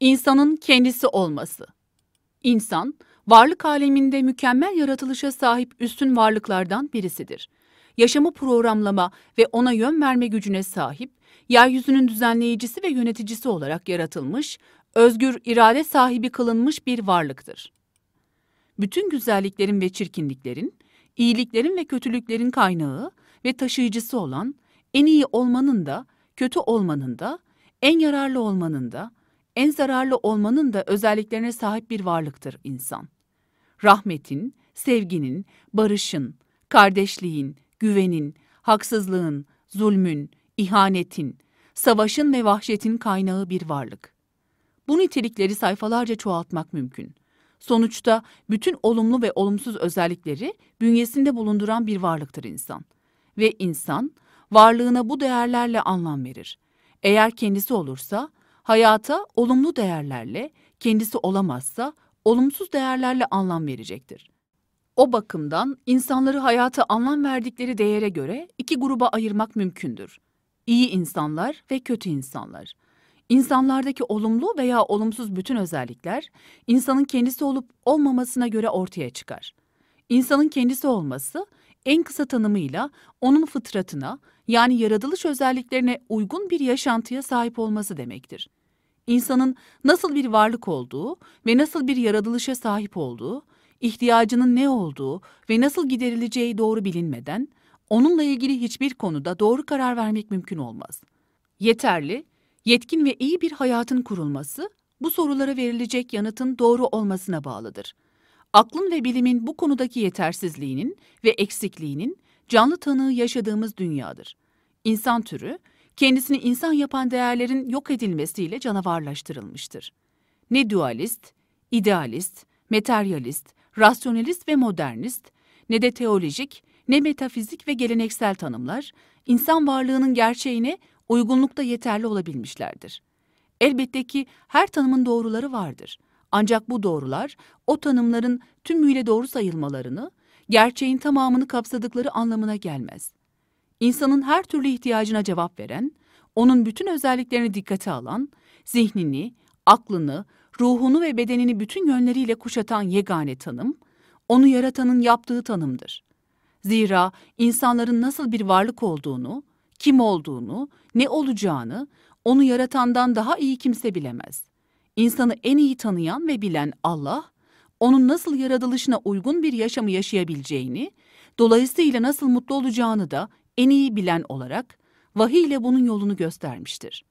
insanın kendisi olması. İnsan, varlık aleminde mükemmel yaratılışa sahip üstün varlıklardan birisidir. Yaşamı programlama ve ona yön verme gücüne sahip, yeryüzünün düzenleyicisi ve yöneticisi olarak yaratılmış, özgür irade sahibi kılınmış bir varlıktır. Bütün güzelliklerin ve çirkinliklerin, iyiliklerin ve kötülüklerin kaynağı ve taşıyıcısı olan, en iyi olmanın da, kötü olmanın da, en yararlı olmanın da, en zararlı olmanın da özelliklerine sahip bir varlıktır insan. Rahmetin, sevginin, barışın, kardeşliğin, güvenin, haksızlığın, zulmün, ihanetin, savaşın ve vahşetin kaynağı bir varlık. Bu nitelikleri sayfalarca çoğaltmak mümkün. Sonuçta bütün olumlu ve olumsuz özellikleri bünyesinde bulunduran bir varlıktır insan. Ve insan varlığına bu değerlerle anlam verir. Eğer kendisi olursa Hayata olumlu değerlerle, kendisi olamazsa olumsuz değerlerle anlam verecektir. O bakımdan insanları hayata anlam verdikleri değere göre iki gruba ayırmak mümkündür. İyi insanlar ve kötü insanlar. İnsanlardaki olumlu veya olumsuz bütün özellikler insanın kendisi olup olmamasına göre ortaya çıkar. İnsanın kendisi olması en kısa tanımıyla onun fıtratına yani yaratılış özelliklerine uygun bir yaşantıya sahip olması demektir insanın nasıl bir varlık olduğu ve nasıl bir yaratılışa sahip olduğu, ihtiyacının ne olduğu ve nasıl giderileceği doğru bilinmeden onunla ilgili hiçbir konuda doğru karar vermek mümkün olmaz. Yeterli, yetkin ve iyi bir hayatın kurulması bu sorulara verilecek yanıtın doğru olmasına bağlıdır. Aklın ve bilimin bu konudaki yetersizliğinin ve eksikliğinin canlı tanığı yaşadığımız dünyadır. İnsan türü kendisini insan yapan değerlerin yok edilmesiyle canavarlaştırılmıştır. Ne dualist, idealist, materyalist, rasyonelist ve modernist, ne de teolojik, ne metafizik ve geleneksel tanımlar, insan varlığının gerçeğine uygunlukta yeterli olabilmişlerdir. Elbette ki her tanımın doğruları vardır. Ancak bu doğrular, o tanımların tümüyle doğru sayılmalarını, gerçeğin tamamını kapsadıkları anlamına gelmez insanın her türlü ihtiyacına cevap veren, onun bütün özelliklerini dikkate alan, zihnini, aklını, ruhunu ve bedenini bütün yönleriyle kuşatan yegane tanım, onu yaratanın yaptığı tanımdır. Zira insanların nasıl bir varlık olduğunu, kim olduğunu, ne olacağını onu yaratandan daha iyi kimse bilemez. İnsanı en iyi tanıyan ve bilen Allah, onun nasıl yaratılışına uygun bir yaşamı yaşayabileceğini, dolayısıyla nasıl mutlu olacağını da en iyi bilen olarak vahiy ile bunun yolunu göstermiştir.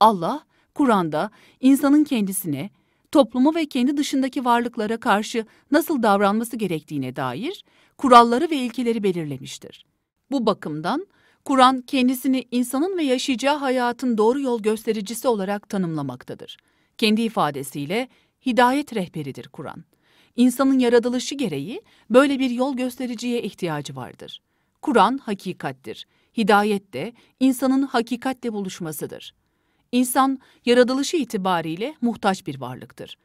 Allah, Kur'an'da insanın kendisine, topluma ve kendi dışındaki varlıklara karşı nasıl davranması gerektiğine dair kuralları ve ilkeleri belirlemiştir. Bu bakımdan Kur'an kendisini insanın ve yaşayacağı hayatın doğru yol göstericisi olarak tanımlamaktadır. Kendi ifadesiyle hidayet rehberidir Kur'an. İnsanın yaratılışı gereği böyle bir yol göstericiye ihtiyacı vardır. Kur'an hakikattir. Hidayet de insanın hakikatle buluşmasıdır. İnsan yaratılışı itibariyle muhtaç bir varlıktır.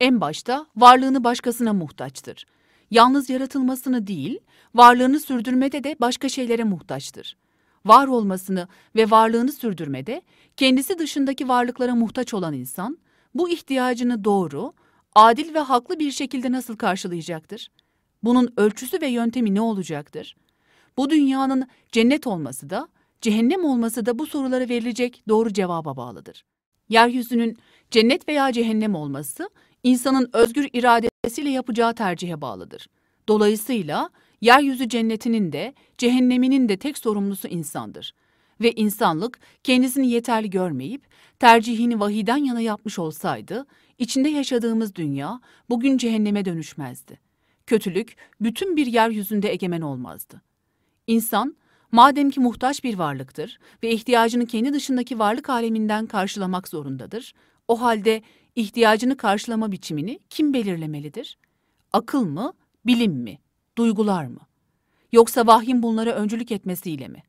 En başta varlığını başkasına muhtaçtır. Yalnız yaratılmasını değil, varlığını sürdürmede de başka şeylere muhtaçtır. Var olmasını ve varlığını sürdürmede kendisi dışındaki varlıklara muhtaç olan insan, bu ihtiyacını doğru, adil ve haklı bir şekilde nasıl karşılayacaktır? Bunun ölçüsü ve yöntemi ne olacaktır? Bu dünyanın cennet olması da, cehennem olması da bu sorulara verilecek doğru cevaba bağlıdır. Yeryüzünün cennet veya cehennem olması, insanın özgür iradesiyle yapacağı tercihe bağlıdır. Dolayısıyla yeryüzü cennetinin de cehenneminin de tek sorumlusu insandır. Ve insanlık kendisini yeterli görmeyip tercihini vahiden yana yapmış olsaydı, içinde yaşadığımız dünya bugün cehenneme dönüşmezdi. Kötülük bütün bir yeryüzünde egemen olmazdı. İnsan, madem ki muhtaç bir varlıktır ve ihtiyacını kendi dışındaki varlık aleminden karşılamak zorundadır, o halde ihtiyacını karşılama biçimini kim belirlemelidir? Akıl mı, bilim mi, duygular mı? Yoksa vahyin bunlara öncülük etmesiyle mi?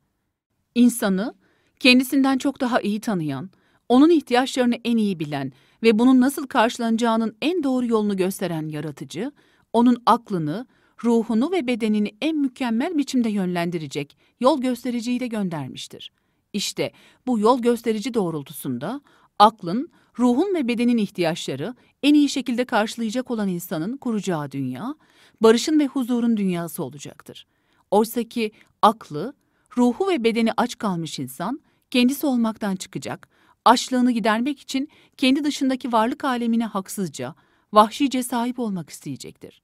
İnsanı kendisinden çok daha iyi tanıyan, onun ihtiyaçlarını en iyi bilen ve bunun nasıl karşılanacağının en doğru yolunu gösteren yaratıcı, onun aklını, ruhunu ve bedenini en mükemmel biçimde yönlendirecek yol göstericiyi de göndermiştir. İşte bu yol gösterici doğrultusunda aklın, ruhun ve bedenin ihtiyaçları en iyi şekilde karşılayacak olan insanın kuracağı dünya, barışın ve huzurun dünyası olacaktır. Oysa ki aklı, ruhu ve bedeni aç kalmış insan, kendisi olmaktan çıkacak, açlığını gidermek için kendi dışındaki varlık alemine haksızca, vahşice sahip olmak isteyecektir.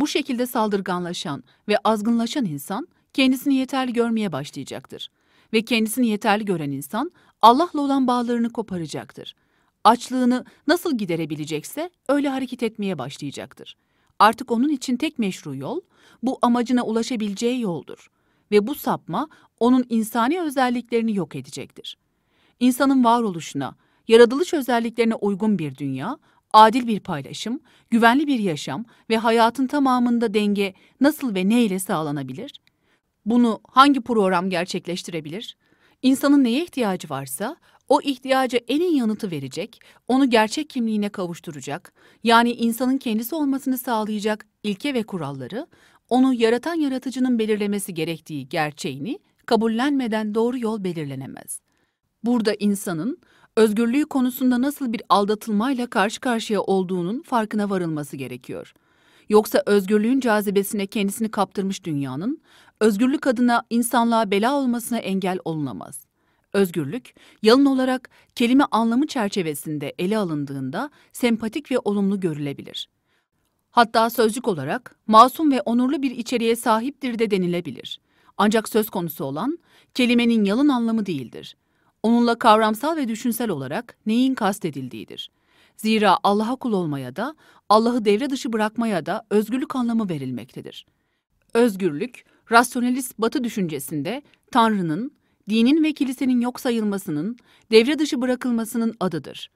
Bu şekilde saldırganlaşan ve azgınlaşan insan kendisini yeterli görmeye başlayacaktır. Ve kendisini yeterli gören insan Allah'la olan bağlarını koparacaktır. Açlığını nasıl giderebilecekse öyle hareket etmeye başlayacaktır. Artık onun için tek meşru yol bu amacına ulaşabileceği yoldur ve bu sapma onun insani özelliklerini yok edecektir. İnsanın varoluşuna, yaratılış özelliklerine uygun bir dünya adil bir paylaşım, güvenli bir yaşam ve hayatın tamamında denge nasıl ve ne ile sağlanabilir? Bunu hangi program gerçekleştirebilir? İnsanın neye ihtiyacı varsa o ihtiyacı en iyi yanıtı verecek, onu gerçek kimliğine kavuşturacak, yani insanın kendisi olmasını sağlayacak ilke ve kuralları, onu yaratan yaratıcının belirlemesi gerektiği gerçeğini kabullenmeden doğru yol belirlenemez. Burada insanın özgürlüğü konusunda nasıl bir aldatılmayla karşı karşıya olduğunun farkına varılması gerekiyor. Yoksa özgürlüğün cazibesine kendisini kaptırmış dünyanın, özgürlük adına insanlığa bela olmasına engel olunamaz. Özgürlük, yalın olarak kelime anlamı çerçevesinde ele alındığında sempatik ve olumlu görülebilir. Hatta sözcük olarak masum ve onurlu bir içeriğe sahiptir de denilebilir. Ancak söz konusu olan kelimenin yalın anlamı değildir onunla kavramsal ve düşünsel olarak neyin kastedildiğidir. Zira Allah'a kul olmaya da, Allah'ı devre dışı bırakmaya da özgürlük anlamı verilmektedir. Özgürlük, rasyonelist batı düşüncesinde Tanrı'nın, dinin ve kilisenin yok sayılmasının, devre dışı bırakılmasının adıdır.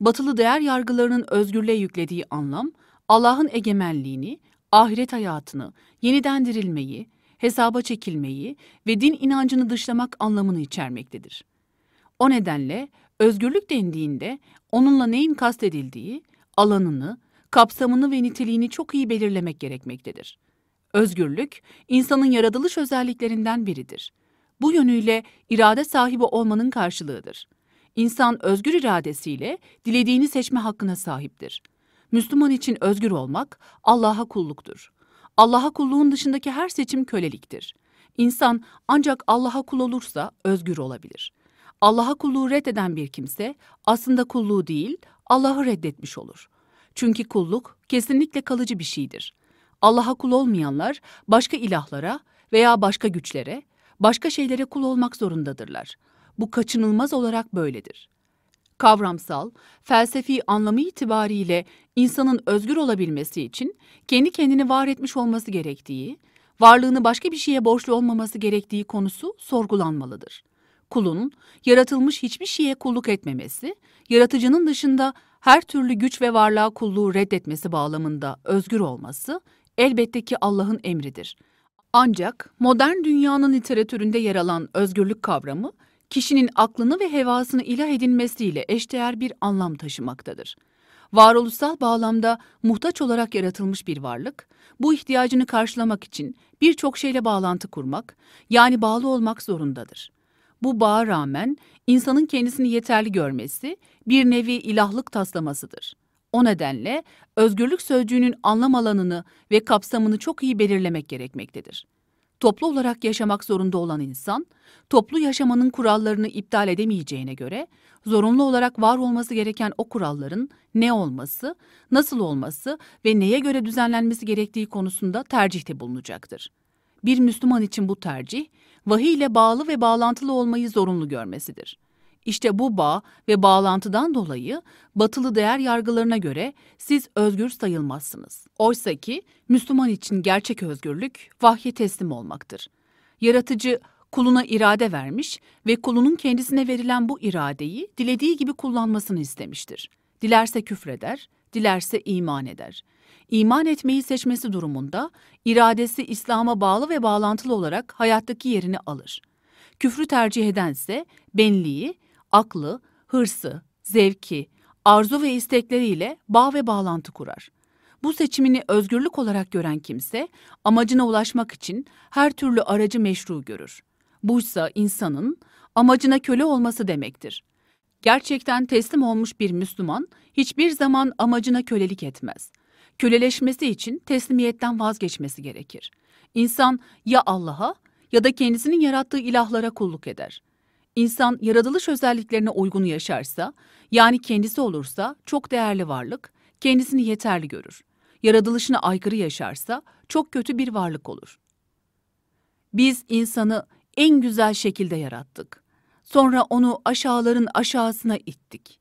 Batılı değer yargılarının özgürlüğe yüklediği anlam, Allah'ın egemenliğini, ahiret hayatını, yeniden dirilmeyi, hesaba çekilmeyi ve din inancını dışlamak anlamını içermektedir. O nedenle özgürlük dendiğinde onunla neyin kastedildiği, alanını, kapsamını ve niteliğini çok iyi belirlemek gerekmektedir. Özgürlük, insanın yaratılış özelliklerinden biridir. Bu yönüyle irade sahibi olmanın karşılığıdır. İnsan özgür iradesiyle dilediğini seçme hakkına sahiptir. Müslüman için özgür olmak Allah'a kulluktur. Allah'a kulluğun dışındaki her seçim köleliktir. İnsan ancak Allah'a kul olursa özgür olabilir.'' Allah'a kulluğu reddeden bir kimse aslında kulluğu değil, Allah'ı reddetmiş olur. Çünkü kulluk kesinlikle kalıcı bir şeydir. Allah'a kul olmayanlar başka ilahlara veya başka güçlere, başka şeylere kul olmak zorundadırlar. Bu kaçınılmaz olarak böyledir. Kavramsal, felsefi anlamı itibariyle insanın özgür olabilmesi için kendi kendini var etmiş olması gerektiği, varlığını başka bir şeye borçlu olmaması gerektiği konusu sorgulanmalıdır kulun yaratılmış hiçbir şeye kulluk etmemesi, yaratıcının dışında her türlü güç ve varlığa kulluğu reddetmesi bağlamında özgür olması elbette ki Allah'ın emridir. Ancak modern dünyanın literatüründe yer alan özgürlük kavramı kişinin aklını ve hevasını ilah edinmesiyle eşdeğer bir anlam taşımaktadır. Varoluşsal bağlamda muhtaç olarak yaratılmış bir varlık, bu ihtiyacını karşılamak için birçok şeyle bağlantı kurmak, yani bağlı olmak zorundadır bu bağa rağmen insanın kendisini yeterli görmesi bir nevi ilahlık taslamasıdır. O nedenle özgürlük sözcüğünün anlam alanını ve kapsamını çok iyi belirlemek gerekmektedir. Toplu olarak yaşamak zorunda olan insan, toplu yaşamanın kurallarını iptal edemeyeceğine göre, zorunlu olarak var olması gereken o kuralların ne olması, nasıl olması ve neye göre düzenlenmesi gerektiği konusunda tercihte bulunacaktır bir Müslüman için bu tercih, vahiy ile bağlı ve bağlantılı olmayı zorunlu görmesidir. İşte bu bağ ve bağlantıdan dolayı batılı değer yargılarına göre siz özgür sayılmazsınız. Oysa ki Müslüman için gerçek özgürlük vahye teslim olmaktır. Yaratıcı kuluna irade vermiş ve kulunun kendisine verilen bu iradeyi dilediği gibi kullanmasını istemiştir. Dilerse küfreder, dilerse iman eder.'' iman etmeyi seçmesi durumunda iradesi İslam'a bağlı ve bağlantılı olarak hayattaki yerini alır. Küfrü tercih edense benliği, aklı, hırsı, zevki, arzu ve istekleriyle bağ ve bağlantı kurar. Bu seçimini özgürlük olarak gören kimse amacına ulaşmak için her türlü aracı meşru görür. Buysa insanın amacına köle olması demektir. Gerçekten teslim olmuş bir Müslüman hiçbir zaman amacına kölelik etmez köleleşmesi için teslimiyetten vazgeçmesi gerekir. İnsan ya Allah'a ya da kendisinin yarattığı ilahlara kulluk eder. İnsan yaratılış özelliklerine uygun yaşarsa, yani kendisi olursa çok değerli varlık, kendisini yeterli görür. Yaratılışına aykırı yaşarsa çok kötü bir varlık olur. Biz insanı en güzel şekilde yarattık. Sonra onu aşağıların aşağısına ittik.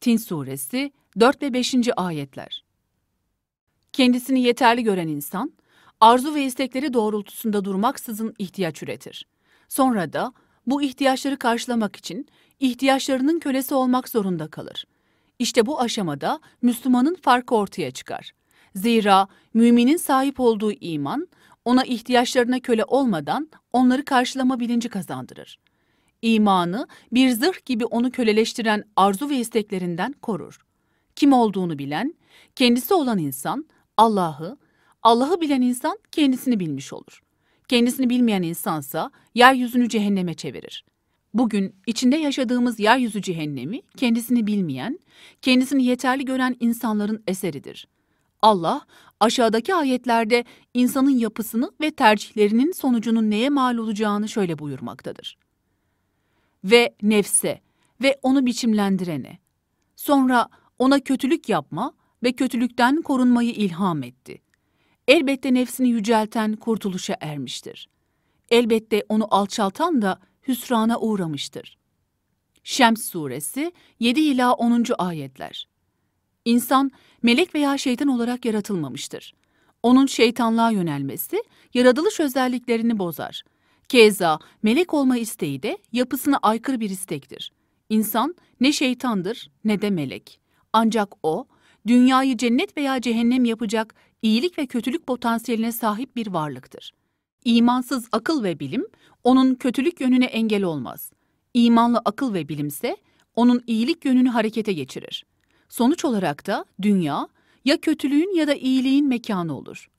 Tin suresi 4 ve 5. ayetler. Kendisini yeterli gören insan, arzu ve istekleri doğrultusunda durmaksızın ihtiyaç üretir. Sonra da bu ihtiyaçları karşılamak için ihtiyaçlarının kölesi olmak zorunda kalır. İşte bu aşamada Müslümanın farkı ortaya çıkar. Zira müminin sahip olduğu iman, ona ihtiyaçlarına köle olmadan onları karşılama bilinci kazandırır. İmanı bir zırh gibi onu köleleştiren arzu ve isteklerinden korur. Kim olduğunu bilen, kendisi olan insan, Allah'ı, Allah'ı bilen insan kendisini bilmiş olur. Kendisini bilmeyen insansa yeryüzünü cehenneme çevirir. Bugün içinde yaşadığımız yeryüzü cehennemi kendisini bilmeyen, kendisini yeterli gören insanların eseridir. Allah aşağıdaki ayetlerde insanın yapısını ve tercihlerinin sonucunun neye mal olacağını şöyle buyurmaktadır. Ve nefse ve onu biçimlendirene. Sonra ona kötülük yapma ve kötülükten korunmayı ilham etti. Elbette nefsini yücelten kurtuluşa ermiştir. Elbette onu alçaltan da hüsrana uğramıştır. Şems suresi 7 ila 10. ayetler. İnsan melek veya şeytan olarak yaratılmamıştır. Onun şeytanlığa yönelmesi yaratılış özelliklerini bozar. Keza melek olma isteği de yapısına aykırı bir istektir. İnsan ne şeytandır ne de melek. Ancak o dünyayı cennet veya cehennem yapacak iyilik ve kötülük potansiyeline sahip bir varlıktır. İmansız akıl ve bilim onun kötülük yönüne engel olmaz. İmanlı akıl ve bilimse onun iyilik yönünü harekete geçirir. Sonuç olarak da dünya ya kötülüğün ya da iyiliğin mekanı olur.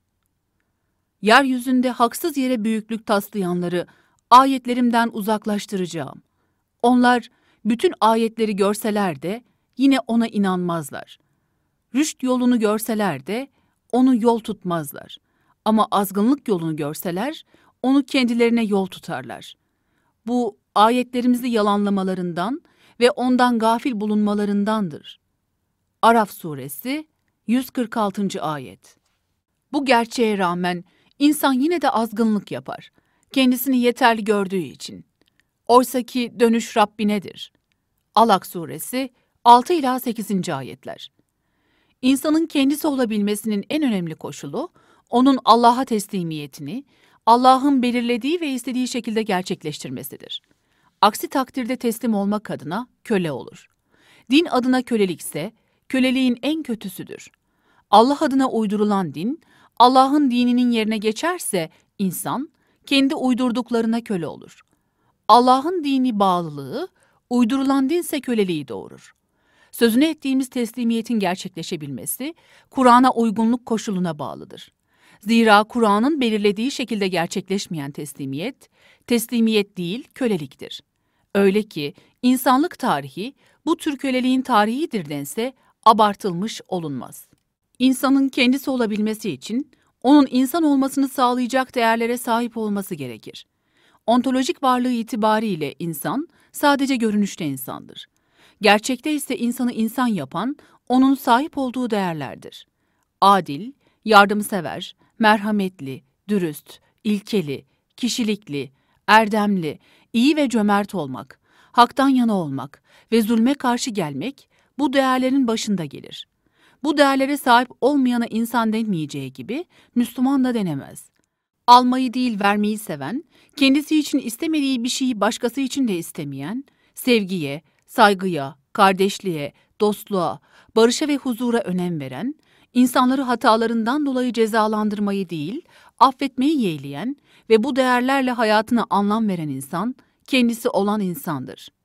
Yeryüzünde haksız yere büyüklük taslayanları ayetlerimden uzaklaştıracağım. Onlar bütün ayetleri görseler de yine ona inanmazlar. Rüşt yolunu görseler de onu yol tutmazlar. Ama azgınlık yolunu görseler onu kendilerine yol tutarlar. Bu ayetlerimizi yalanlamalarından ve ondan gafil bulunmalarındandır. Araf suresi 146. ayet. Bu gerçeğe rağmen insan yine de azgınlık yapar. Kendisini yeterli gördüğü için. Oysaki dönüş Rabbinedir. Alak suresi 6 ila 8. ayetler. İnsanın kendisi olabilmesinin en önemli koşulu, onun Allah'a teslimiyetini, Allah'ın belirlediği ve istediği şekilde gerçekleştirmesidir. Aksi takdirde teslim olmak adına köle olur. Din adına kölelik ise köleliğin en kötüsüdür. Allah adına uydurulan din, Allah'ın dininin yerine geçerse insan kendi uydurduklarına köle olur. Allah'ın dini bağlılığı, uydurulan dinse köleliği doğurur sözünü ettiğimiz teslimiyetin gerçekleşebilmesi Kur'an'a uygunluk koşuluna bağlıdır. Zira Kur'an'ın belirlediği şekilde gerçekleşmeyen teslimiyet, teslimiyet değil köleliktir. Öyle ki insanlık tarihi bu tür köleliğin tarihidir dense abartılmış olunmaz. İnsanın kendisi olabilmesi için onun insan olmasını sağlayacak değerlere sahip olması gerekir. Ontolojik varlığı itibariyle insan sadece görünüşte insandır. Gerçekte ise insanı insan yapan, onun sahip olduğu değerlerdir. Adil, yardımsever, merhametli, dürüst, ilkeli, kişilikli, erdemli, iyi ve cömert olmak, haktan yana olmak ve zulme karşı gelmek bu değerlerin başında gelir. Bu değerlere sahip olmayana insan denmeyeceği gibi Müslüman da denemez. Almayı değil vermeyi seven, kendisi için istemediği bir şeyi başkası için de istemeyen, sevgiye, saygıya, kardeşliğe, dostluğa, barışa ve huzura önem veren, insanları hatalarından dolayı cezalandırmayı değil, affetmeyi yeğleyen ve bu değerlerle hayatına anlam veren insan, kendisi olan insandır.